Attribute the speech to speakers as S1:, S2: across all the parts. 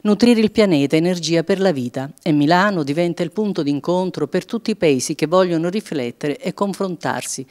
S1: Nutrire il pianeta, energia per la vita. E Milano diventa il punto d'incontro per tutti i paesi che vogliono riflettere e confrontarsi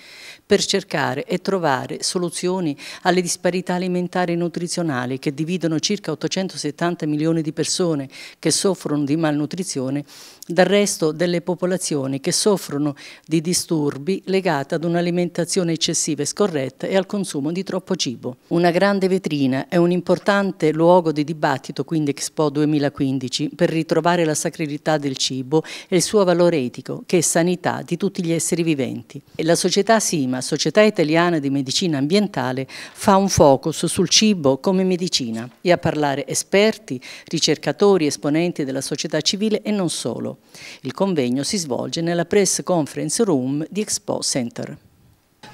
S1: per cercare e trovare soluzioni alle disparità alimentari e nutrizionali che dividono circa 870 milioni di persone che soffrono di malnutrizione dal resto delle popolazioni che soffrono di disturbi legati ad un'alimentazione eccessiva e scorretta e al consumo di troppo cibo. Una grande vetrina è un importante luogo di dibattito, quindi Expo 2015, per ritrovare la sacralità del cibo e il suo valore etico, che è sanità di tutti gli esseri viventi. E la società SIMA, Società Italiana di Medicina Ambientale, fa un focus sul cibo come medicina e a parlare esperti, ricercatori, esponenti della società civile e non solo. Il convegno si svolge nella Press Conference Room di Expo Center.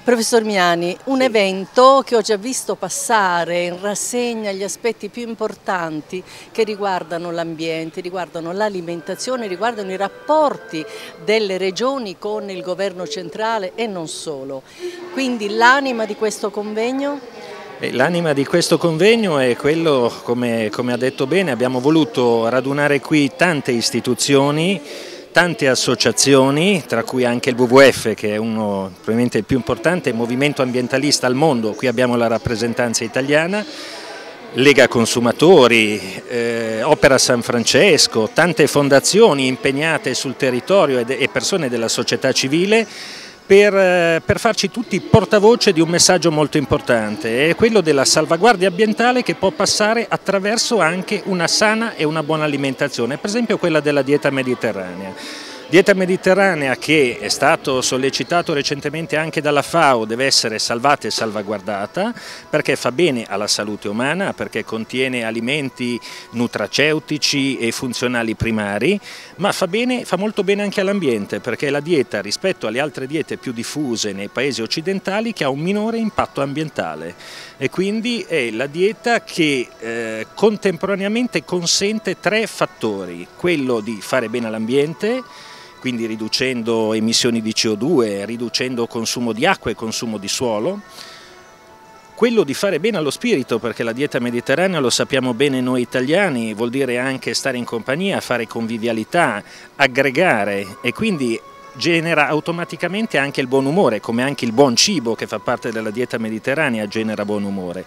S1: Professor Miani, un evento che ho già visto passare in rassegna gli aspetti più importanti che riguardano l'ambiente, riguardano l'alimentazione, riguardano i rapporti delle regioni con il governo centrale e non solo. Quindi l'anima di questo convegno?
S2: L'anima di questo convegno è quello, come, come, ha detto bene, abbiamo voluto radunare qui tante istituzioni, tante associazioni, tra cui anche il WWF che è uno probabilmente il più importante movimento ambientalista al mondo, qui abbiamo la rappresentanza italiana, Lega Consumatori, eh, Opera San Francesco, tante fondazioni impegnate sul territorio e, e persone della società civile per, eh, per, farci tutti portavoce di un messaggio molto importante, è quello della salvaguardia ambientale che può passare attraverso anche una sana e una buona alimentazione, per esempio quella della dieta mediterranea. Dieta mediterranea che è stato sollecitato recentemente anche dalla FAO deve essere salvata e salvaguardata perché fa bene alla salute umana, perché contiene alimenti nutraceutici e funzionali primari, ma fa, bene, fa molto bene anche all'ambiente perché è la dieta rispetto alle altre diete più diffuse nei paesi occidentali che ha un minore impatto ambientale e quindi è la dieta che eh, contemporaneamente consente tre fattori, quello di fare bene all'ambiente, quindi riducendo emissioni di CO2, riducendo consumo di acqua e consumo di suolo, quello di fare bene allo spirito, perché la dieta mediterranea lo sappiamo bene noi italiani, vuol dire anche stare in compagnia, fare convivialità, aggregare e quindi genera automaticamente anche il buon umore, come anche il buon cibo che fa parte della dieta mediterranea genera buon umore.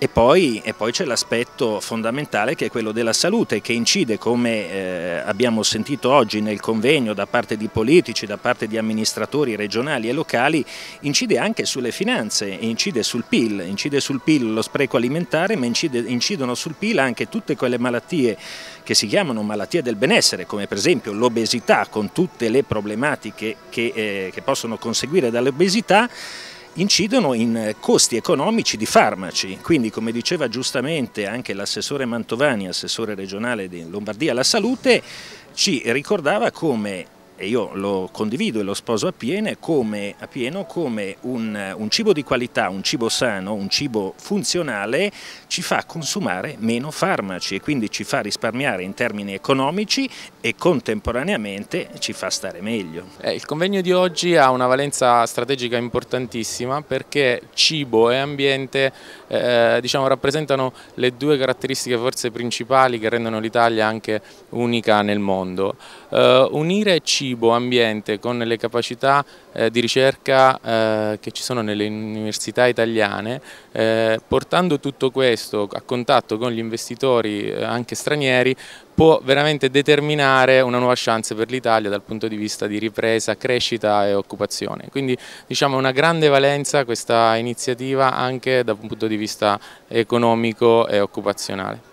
S2: E poi, poi c'è l'aspetto fondamentale che è quello della salute che incide come eh, abbiamo sentito oggi nel convegno da parte di politici, da parte di amministratori regionali e locali, incide anche sulle finanze, incide sul PIL, incide sul PIL lo spreco alimentare ma incide, incidono sul PIL anche tutte quelle malattie che si chiamano malattie del benessere come per esempio l'obesità con tutte le problematiche che, eh, che possono conseguire dall'obesità incidono in eh, costi economici di farmaci, quindi come diceva giustamente anche l'assessore Mantovani, assessore regionale di Lombardia alla salute, ci ricordava come e io lo condivido e lo sposo appieno come, appieno come un, un, cibo di qualità, un cibo sano, un cibo funzionale ci fa consumare meno farmaci e quindi ci fa risparmiare in termini economici e contemporaneamente ci fa
S3: stare meglio. Eh, il convegno di oggi ha una valenza strategica importantissima perché cibo e ambiente eh, diciamo, rappresentano le due caratteristiche forse principali che rendono l'Italia anche unica nel mondo. Eh, unire cibo cibo, ambiente, con le capacità eh, di ricerca eh, che ci sono nelle università italiane, eh, portando tutto questo a contatto con gli investitori eh, anche stranieri può veramente determinare una nuova chance per l'Italia dal punto di vista di ripresa, crescita e occupazione. Quindi diciamo una grande valenza questa iniziativa anche dal punto di vista economico e occupazionale.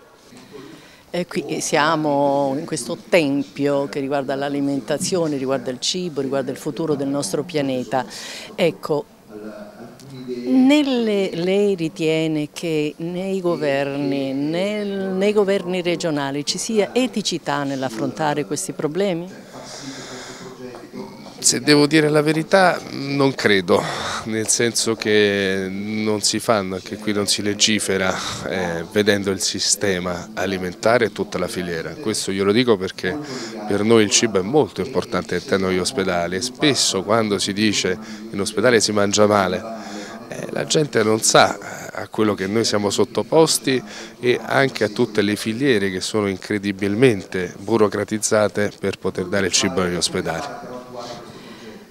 S1: E qui siamo in questo tempio che riguarda l'alimentazione, riguarda il cibo, riguarda il futuro del nostro pianeta. Ecco, nelle, lei ritiene che nei governi, nel, nei governi regionali ci sia eticità nell'affrontare questi problemi?
S3: Se devo dire la verità non credo, nel senso che non si fanno, anche qui non si legifera eh, vedendo il sistema alimentare e tutta la filiera. Questo glielo dico perché per noi il cibo è molto importante all'interno degli ospedali e spesso quando si dice in ospedale si mangia male, eh, la gente non sa eh, a quello che noi siamo sottoposti e anche a tutte le filiere che sono incredibilmente burocratizzate per poter dare il cibo agli ospedali.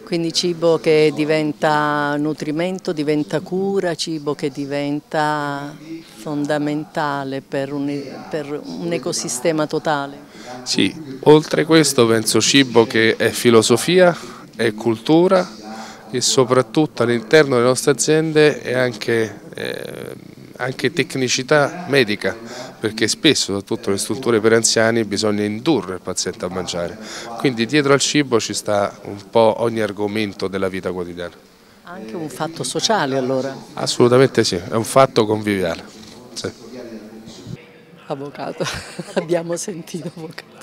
S1: Quindi cibo che diventa nutrimento, diventa cura, cibo che diventa fondamentale per un, per un ecosistema totale.
S3: Sì, oltre questo penso cibo che è filosofia, è cultura e soprattutto all'interno delle nostre aziende è anche, eh, anche tecnicità medica, perché spesso, soprattutto nelle strutture per anziani, bisogna indurre il paziente a mangiare. Quindi dietro al cibo ci sta un po' ogni argomento della vita quotidiana.
S1: Anche un fatto sociale allora?
S3: Assolutamente sì, è un fatto conviviale. Sì.
S1: Avvocato, abbiamo sentito avvocato.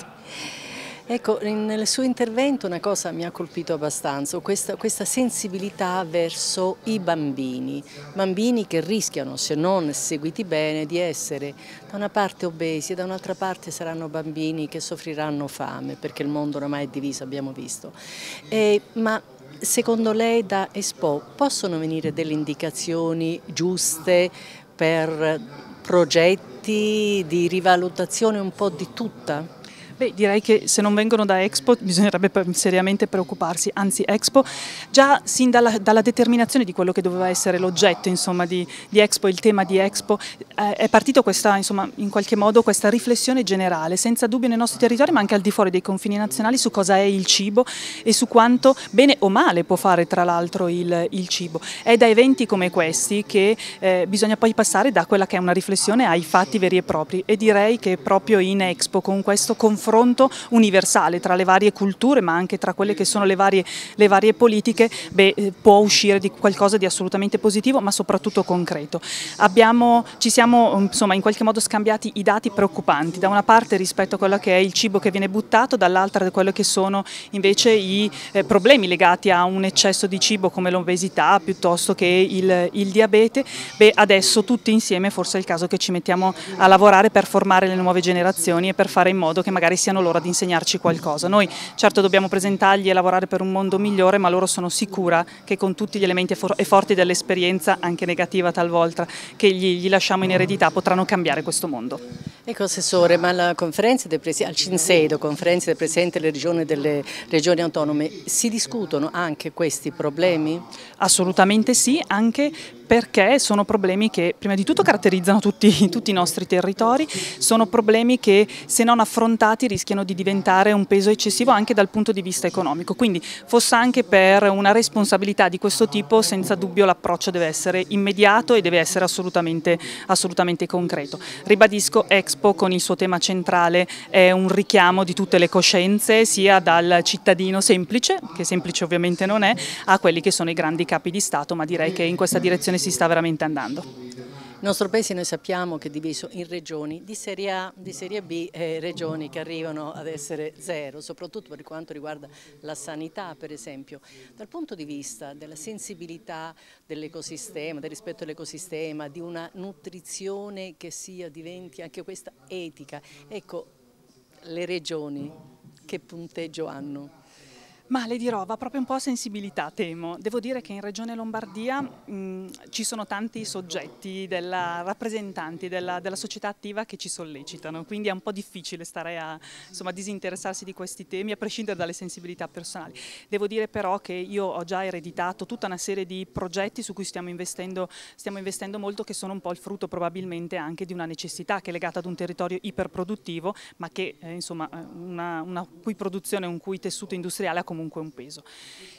S1: Ecco, nel suo intervento una cosa mi ha colpito abbastanza, questa, questa, sensibilità verso i bambini, bambini che rischiano, se non seguiti bene, di essere da una parte obesi e da un'altra parte saranno bambini che soffriranno fame, perché il mondo oramai è diviso, abbiamo visto. E, ma secondo lei da Expo possono venire delle indicazioni giuste per progetti di
S4: rivalutazione un po' di tutta? Beh, direi che se non vengono da Expo bisognerebbe seriamente preoccuparsi, anzi Expo già sin dalla, dalla determinazione di quello che doveva essere l'oggetto di, di, Expo, il tema di Expo, eh, è partita questa, insomma, in qualche modo questa riflessione generale, senza dubbio nei nostri territori ma anche al di fuori dei confini nazionali su cosa è il cibo e su quanto bene o male può fare tra l'altro il, il, cibo. È da eventi come questi che eh, bisogna poi passare da quella che è una riflessione ai fatti veri e propri e direi che proprio in Expo con questo confronto confronto universale tra le varie culture ma anche tra quelle che sono le varie, le varie politiche, beh, eh, può uscire di qualcosa di assolutamente positivo ma soprattutto concreto. Abbiamo, ci siamo mm, insomma, in qualche modo scambiati i dati preoccupanti, da una parte rispetto a quello che è il cibo che viene buttato, dall'altra quello che sono invece i eh, problemi legati a un eccesso di cibo come l'obesità piuttosto che il, il diabete, beh, adesso tutti insieme forse è il caso che ci mettiamo a lavorare per formare le nuove generazioni e per fare in modo che magari magari siano loro ad insegnarci qualcosa. Noi certo dobbiamo presentargli e lavorare per un mondo migliore, ma loro sono sicura che con tutti gli elementi e forti dell'esperienza, anche negativa talvolta, che gli, gli lasciamo in eredità potranno cambiare questo mondo. Ecco
S1: Assessore, ma alla conferenza del Presidente, al Cinsedo, conferenza del Presidente delle regioni, delle regioni
S4: autonome, si discutono anche questi problemi? Assolutamente sì, anche perché sono problemi che prima di tutto caratterizzano tutti, tutti, i nostri territori, sono problemi che se non affrontati rischiano di diventare un peso eccessivo anche dal punto di vista economico, quindi fosse anche per una responsabilità di questo tipo senza dubbio l'approccio deve essere immediato e deve essere assolutamente, assolutamente concreto. Ribadisco Expo con il suo tema centrale è un richiamo di tutte le coscienze sia dal cittadino semplice, che semplice ovviamente non è, a quelli che sono i grandi capi di Stato, ma direi che in questa direzione si sta veramente andando. Il
S1: nostro paese noi sappiamo che è diviso in regioni di serie A, di serie B eh, regioni che arrivano ad essere zero, soprattutto per quanto riguarda la sanità per esempio. Dal punto di vista della sensibilità dell'ecosistema, del rispetto all'ecosistema, di una nutrizione che sia, diventi anche questa etica,
S4: ecco le regioni che punteggio hanno? Ma le dirò, va proprio un po' a sensibilità, temo. Devo dire che in Regione Lombardia mh, ci sono tanti soggetti, della, rappresentanti della, della, società attiva che ci sollecitano, quindi è un po' difficile stare a insomma, disinteressarsi di questi temi, a prescindere dalle sensibilità personali. Devo dire però che io ho già ereditato tutta una serie di progetti su cui stiamo investendo, stiamo investendo molto, che sono un po' il frutto probabilmente anche di una necessità che è legata ad un territorio iperproduttivo, ma che eh, insomma eh, una, una cui produzione, un cui tessuto industriale ha comunque comunque un peso.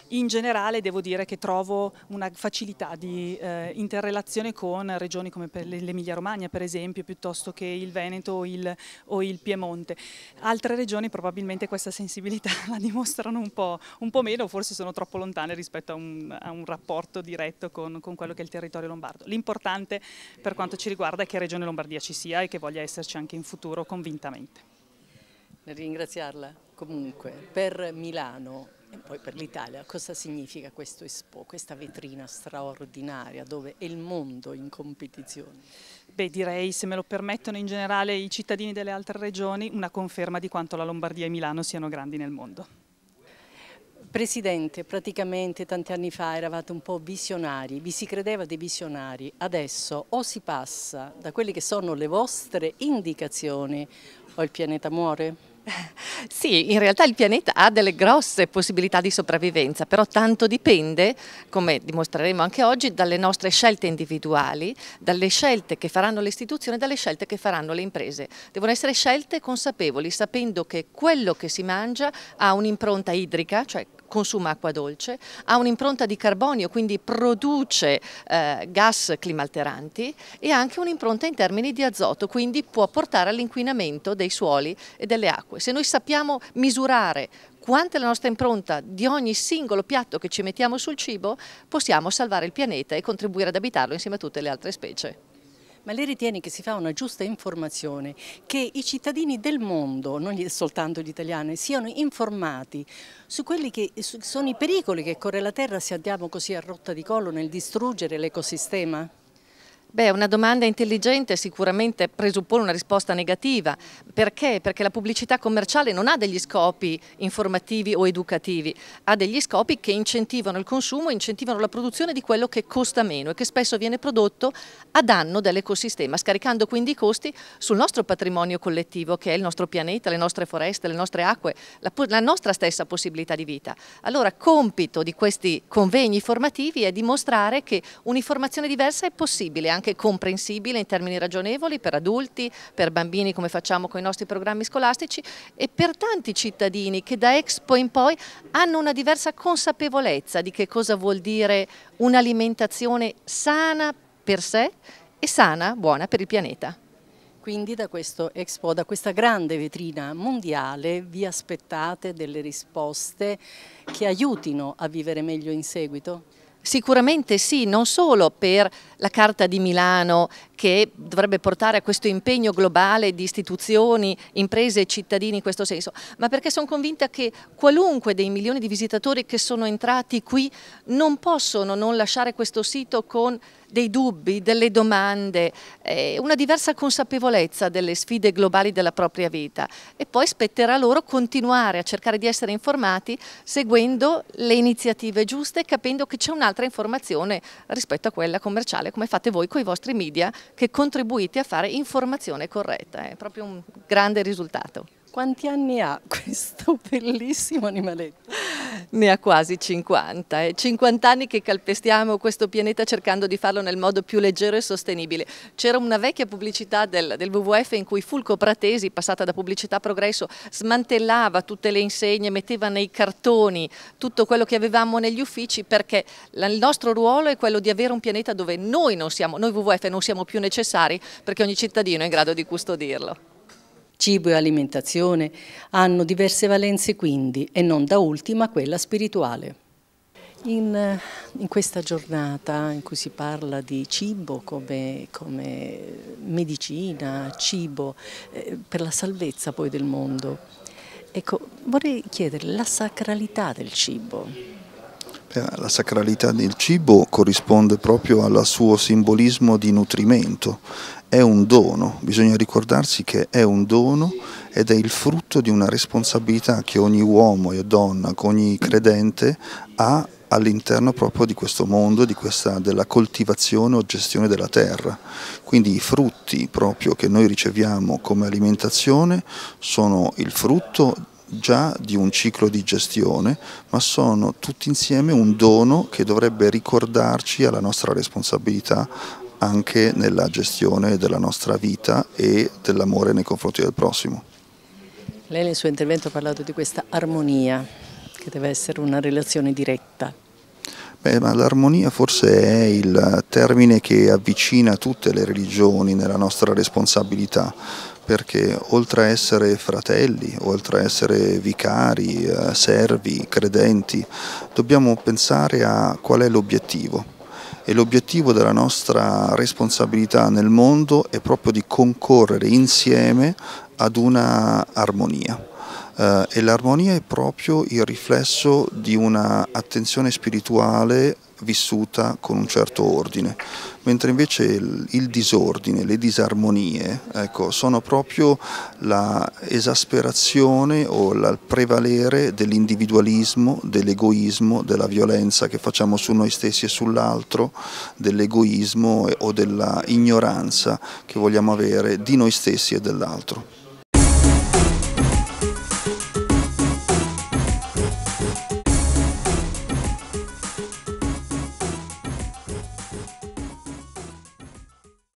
S4: In generale devo dire che trovo una facilità di eh, interrelazione con regioni come l'Emilia Romagna per esempio, piuttosto che il Veneto o il, o il, Piemonte. Altre regioni probabilmente questa sensibilità la dimostrano un po', un po meno, forse sono troppo lontane rispetto a un, a un rapporto diretto con, con quello che è il territorio lombardo. L'importante per quanto ci riguarda è che Regione Lombardia ci sia e che voglia esserci anche in futuro convintamente.
S1: ringraziarla. Comunque, per Milano e poi per l'Italia cosa significa questo Expo, questa vetrina straordinaria dove è
S4: il mondo
S1: in competizione?
S4: Beh direi, se me lo permettono in generale i cittadini delle altre regioni, una conferma di quanto la Lombardia e Milano siano grandi nel mondo.
S1: Presidente, praticamente tanti anni fa eravate un po' visionari, vi si credeva dei visionari, adesso o si passa da quelle che sono le vostre indicazioni o il pianeta muore?
S5: Sì, in realtà il pianeta ha delle grosse possibilità di sopravvivenza, però tanto dipende, come dimostreremo anche oggi, dalle nostre scelte individuali, dalle scelte che faranno le istituzioni, e dalle scelte che faranno le imprese. Devono essere scelte consapevoli, sapendo che quello che si mangia ha un'impronta idrica, cioè consuma acqua dolce, ha un'impronta di carbonio, quindi produce eh, gas climalteranti e anche un'impronta in termini di azoto, quindi può portare all'inquinamento dei suoli e delle acque. Se noi sappiamo misurare quanta è la nostra impronta di ogni singolo piatto che ci mettiamo sul cibo, possiamo salvare il pianeta e contribuire ad abitarlo insieme a tutte le altre specie.
S1: Ma lei ritiene che si fa una giusta informazione, che i cittadini del mondo, non soltanto gli italiani, siano informati su quelli che sono i pericoli che corre la terra se andiamo così a rotta di collo nel distruggere l'ecosistema?
S5: Beh, una domanda intelligente sicuramente presuppone una risposta negativa. Perché? Perché la pubblicità commerciale non ha degli scopi informativi o educativi, ha degli scopi che incentivano il consumo, incentivano la produzione di quello che costa meno e che spesso viene prodotto a danno dell'ecosistema, scaricando quindi i costi sul nostro patrimonio collettivo che è il nostro pianeta, le nostre foreste, le nostre acque, la, la nostra stessa possibilità di vita. Allora, compito di questi convegni formativi è dimostrare che un'informazione diversa è possibile anche anche comprensibile in termini ragionevoli per adulti, per bambini come facciamo con i nostri programmi scolastici e per tanti cittadini che da Expo in poi hanno una diversa consapevolezza di che cosa vuol dire un'alimentazione sana per sé e sana, buona per il pianeta.
S1: Quindi da questo Expo, da questa grande vetrina mondiale, vi aspettate delle risposte
S5: che aiutino a vivere meglio in seguito? Sicuramente sì, non solo per la Carta di Milano che dovrebbe portare a questo impegno globale di istituzioni, imprese e cittadini in questo senso, ma perché sono convinta che qualunque dei milioni di visitatori che sono entrati qui non possono non lasciare questo sito con dei dubbi, delle domande, eh, una diversa consapevolezza delle sfide globali della propria vita e poi spetterà loro continuare a cercare di essere informati seguendo le iniziative giuste e capendo che c'è un'altra informazione rispetto a quella commerciale come fate voi con i vostri media che contribuite a fare informazione corretta, è proprio un grande risultato. Quanti anni ha questo bellissimo animaletto? Ne ha quasi 50, è 50 anni che calpestiamo questo pianeta cercando di farlo nel modo più leggero e sostenibile. C'era una vecchia pubblicità del, del, WWF in cui Fulco Pratesi, passata da pubblicità progresso, smantellava tutte le insegne, metteva nei cartoni tutto quello che avevamo negli uffici perché il nostro ruolo è quello di avere un pianeta dove noi non siamo, noi WWF non siamo più necessari perché ogni cittadino è in grado di custodirlo
S1: cibo e alimentazione hanno diverse valenze quindi e non da ultima quella spirituale. In, in, questa giornata in cui si parla di cibo come, come medicina, cibo eh, per la salvezza poi del mondo, ecco, vorrei chiedere la sacralità del
S6: cibo. Eh, la sacralità del cibo corrisponde proprio al suo simbolismo di nutrimento, è un dono, bisogna ricordarsi che è un dono ed è il frutto di una responsabilità che ogni uomo e donna, ogni credente ha all'interno proprio di questo mondo, di questa, della coltivazione o gestione della terra. Quindi i frutti proprio che noi riceviamo come alimentazione sono il frutto già di un ciclo di gestione, ma sono tutti insieme un dono che dovrebbe ricordarci alla nostra responsabilità anche nella gestione della nostra vita e dell'amore nei confronti del prossimo.
S1: Lei nel suo intervento ha parlato di questa armonia, che deve essere una relazione diretta.
S6: Beh, ma l'armonia forse è il termine che avvicina tutte le religioni nella nostra responsabilità, perché oltre a essere fratelli, oltre a essere vicari, eh, servi, credenti, dobbiamo pensare a qual è l'obiettivo. E l'obiettivo della nostra responsabilità nel mondo è proprio di concorrere insieme ad una armonia. Eh, e l'armonia è proprio il riflesso di un'attenzione spirituale vissuta con un certo ordine, mentre invece il, il disordine, le disarmonie ecco, sono proprio l'esasperazione o il prevalere dell'individualismo, dell'egoismo, della violenza che facciamo su noi stessi e sull'altro, dell'egoismo o della ignoranza che vogliamo avere di noi stessi e dell'altro.